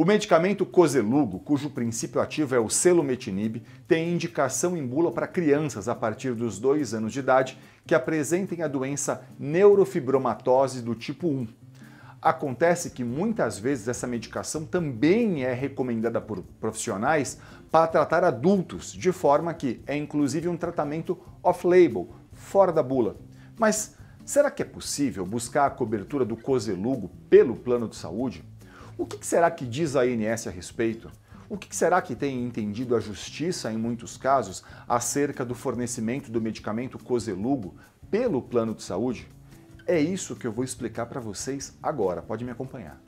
O medicamento Cozelugo, cujo princípio ativo é o selumetinib, tem indicação em bula para crianças a partir dos 2 anos de idade que apresentem a doença neurofibromatose do tipo 1. Acontece que muitas vezes essa medicação também é recomendada por profissionais para tratar adultos, de forma que é inclusive um tratamento off-label, fora da bula. Mas será que é possível buscar a cobertura do Cozelugo pelo plano de saúde? O que será que diz a INS a respeito? O que será que tem entendido a justiça, em muitos casos, acerca do fornecimento do medicamento Cozelugo pelo plano de saúde? É isso que eu vou explicar para vocês agora. Pode me acompanhar.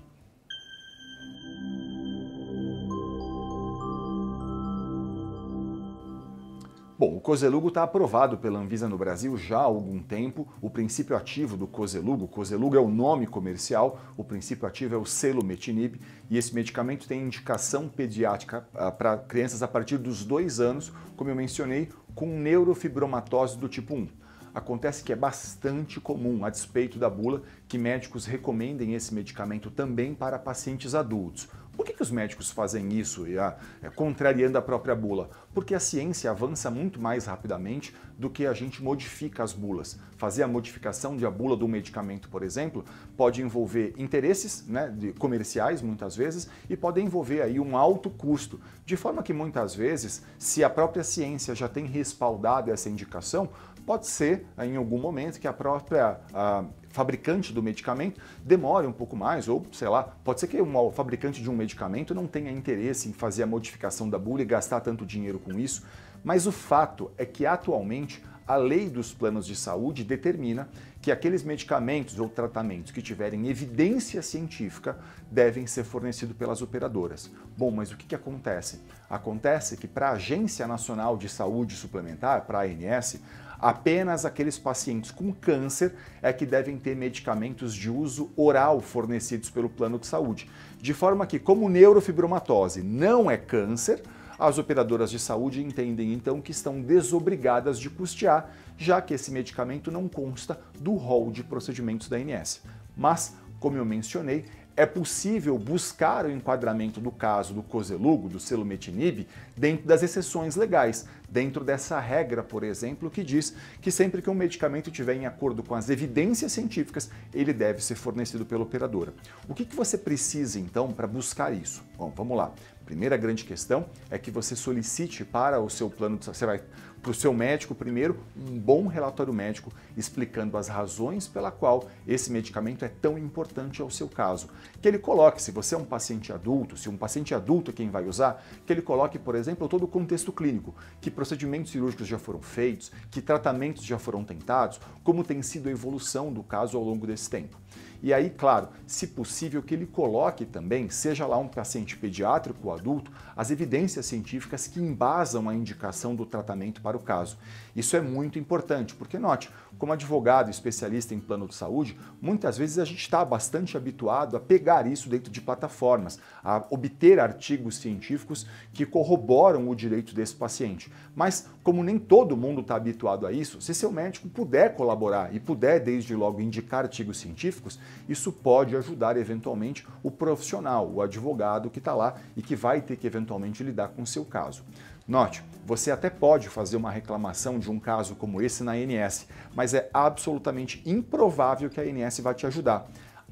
Bom, o Cozelugo está aprovado pela Anvisa no Brasil já há algum tempo. O princípio ativo do Cozelugo, Cozelugo é o nome comercial, o princípio ativo é o selometinib, e esse medicamento tem indicação pediátrica ah, para crianças a partir dos dois anos, como eu mencionei, com neurofibromatose do tipo 1 acontece que é bastante comum, a despeito da bula, que médicos recomendem esse medicamento também para pacientes adultos. Por que, que os médicos fazem isso, e a, é, contrariando a própria bula? porque a ciência avança muito mais rapidamente do que a gente modifica as bulas. Fazer a modificação de a bula do medicamento, por exemplo, pode envolver interesses né, comerciais, muitas vezes, e pode envolver aí um alto custo, de forma que muitas vezes, se a própria ciência já tem respaldado essa indicação, pode ser eh, em algum momento que a própria a fabricante do medicamento demore um pouco mais, ou sei lá, pode ser que um fabricante de um medicamento não tenha interesse em fazer a modificação da bula e gastar tanto dinheiro com isso, mas o fato é que atualmente a lei dos planos de saúde determina que aqueles medicamentos ou tratamentos que tiverem evidência científica devem ser fornecidos pelas operadoras. Bom, mas o que, que acontece? Acontece que para a Agência Nacional de Saúde Suplementar, para a ANS, apenas aqueles pacientes com câncer é que devem ter medicamentos de uso oral fornecidos pelo plano de saúde. De forma que, como neurofibromatose não é câncer, as operadoras de saúde entendem então que estão desobrigadas de custear, já que esse medicamento não consta do rol de procedimentos da ANS. Mas, como eu mencionei, é possível buscar o enquadramento do caso do Coselugo, do selumetinib, dentro das exceções legais, dentro dessa regra, por exemplo, que diz que sempre que um medicamento estiver em acordo com as evidências científicas, ele deve ser fornecido pela operadora. O que, que você precisa, então, para buscar isso? Bom, vamos lá primeira grande questão é que você solicite para o seu plano, de, você vai para o seu médico primeiro um bom relatório médico explicando as razões pela qual esse medicamento é tão importante ao seu caso. Que ele coloque, se você é um paciente adulto, se um paciente adulto é quem vai usar, que ele coloque, por exemplo, todo o contexto clínico, que procedimentos cirúrgicos já foram feitos, que tratamentos já foram tentados, como tem sido a evolução do caso ao longo desse tempo. E aí, claro, se possível, que ele coloque também, seja lá um paciente pediátrico ou adulto, as evidências científicas que embasam a indicação do tratamento para o caso. Isso é muito importante, porque note, como advogado especialista em plano de saúde, muitas vezes a gente está bastante habituado a pegar isso dentro de plataformas, a obter artigos científicos que corroboram o direito desse paciente. Mas, como nem todo mundo está habituado a isso, se seu médico puder colaborar e puder, desde logo, indicar artigos científicos, isso pode ajudar eventualmente o profissional, o advogado que está lá e que vai ter que eventualmente lidar com o seu caso. Note, você até pode fazer uma reclamação de um caso como esse na ANS, mas é absolutamente improvável que a ANS vá te ajudar.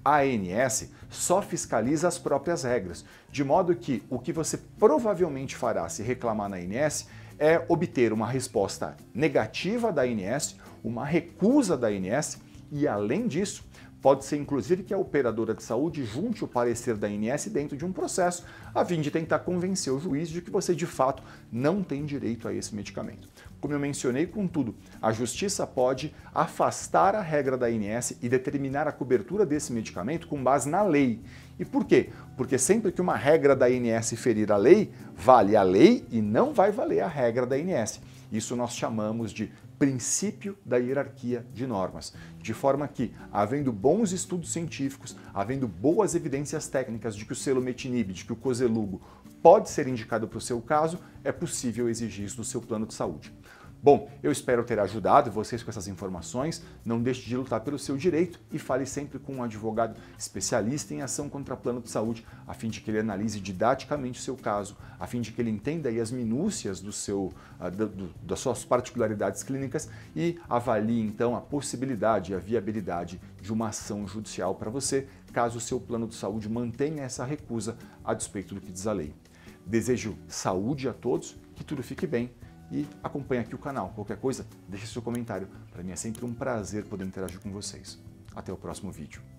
A ANS só fiscaliza as próprias regras, de modo que o que você provavelmente fará se reclamar na ANS é obter uma resposta negativa da ANS, uma recusa da ANS e, além disso, Pode ser, inclusive, que a operadora de saúde junte o parecer da ANS dentro de um processo, a fim de tentar convencer o juiz de que você, de fato, não tem direito a esse medicamento. Como eu mencionei, contudo, a justiça pode afastar a regra da ANS e determinar a cobertura desse medicamento com base na lei. E por quê? Porque sempre que uma regra da ANS ferir a lei, vale a lei e não vai valer a regra da ANS. Isso nós chamamos de princípio da hierarquia de normas, de forma que, havendo bons estudos científicos, havendo boas evidências técnicas de que o selometinib, de que o cozelugo pode ser indicado para o seu caso, é possível exigir isso do seu plano de saúde. Bom, eu espero ter ajudado vocês com essas informações. Não deixe de lutar pelo seu direito e fale sempre com um advogado especialista em ação contra plano de saúde, a fim de que ele analise didaticamente o seu caso, a fim de que ele entenda as minúcias do seu, ah, do, das suas particularidades clínicas e avalie então a possibilidade e a viabilidade de uma ação judicial para você, caso o seu plano de saúde mantenha essa recusa a despeito do que diz a lei. Desejo saúde a todos, que tudo fique bem e acompanha aqui o canal. Qualquer coisa, deixe seu comentário. Para mim é sempre um prazer poder interagir com vocês. Até o próximo vídeo.